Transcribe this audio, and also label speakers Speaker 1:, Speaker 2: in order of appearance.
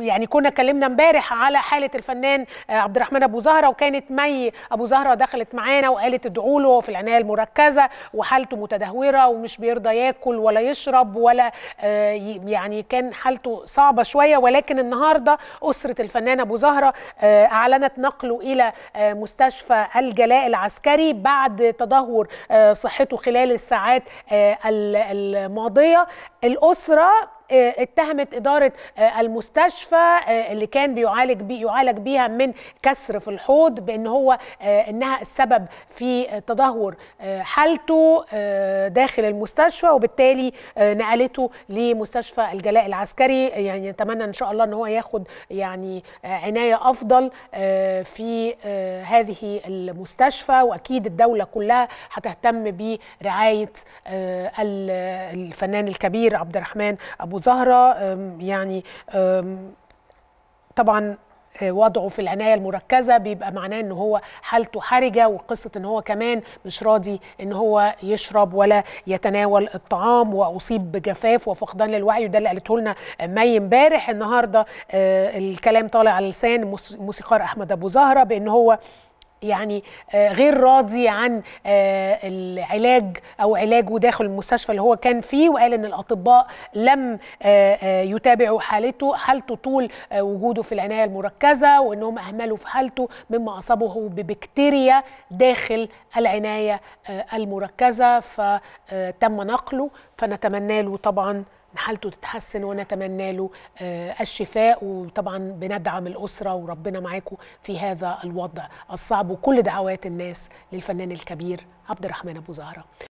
Speaker 1: يعني كنا اتكلمنا امبارح على حاله الفنان آه، عبد الرحمن ابو زهره وكانت مي ابو زهره دخلت معانا وقالت ادعوا له في العنايه المركزه وحالته متدهوره ومش بيرضى ياكل ولا يشرب ولا آه، يعني كان حالته صعبه شويه ولكن النهارده اسره الفنان ابو زهره آه، اعلنت نقله الى مستشفى الجلاء العسكري بعد تدهور صحته خلال الساعات الماضيه الاسره آه، اتهمت اداره آه، المستشفى آه، اللي كان بيعالج بي يعالج بيها من كسر في الحوض بان هو انها السبب في تدهور حالته داخل المستشفى وبالتالي نقلته لمستشفى الجلاء العسكري يعني نتمنى ان شاء الله ان هو ياخد يعني عنايه افضل في هذه المستشفى واكيد الدوله كلها هتهتم برعايه الفنان الكبير عبد الرحمن ابو ابو زهره يعني طبعا آه، وضعه في العنايه المركزه بيبقى معناه ان هو حالته حرجه وقصه ان هو كمان مش راضي ان هو يشرب ولا يتناول الطعام واصيب بجفاف وفقدان للوعي وده اللي قالته لنا مي امبارح النهارده آه، الكلام طالع على لسان موسيقار احمد ابو زهره بان هو يعني آه، غير راضي عن آه، العلاج او علاجه داخل المستشفى اللي هو كان فيه وقال ان الاطباء لم آه، يتابعوا حالته حالته طول وجوده في العنايه المركزه وانهم اهملوا في حالته مما اصابه ببكتيريا داخل العنايه المركزه فتم نقله فنتمنى له طبعا حالته تتحسن ونتمنى له آه، الشفاء وطبعا بندعم الاسره وربنا معاكم في هذا الوضع الصعب وكل دعوات الناس للفنان الكبير عبد الرحمن ابو زهره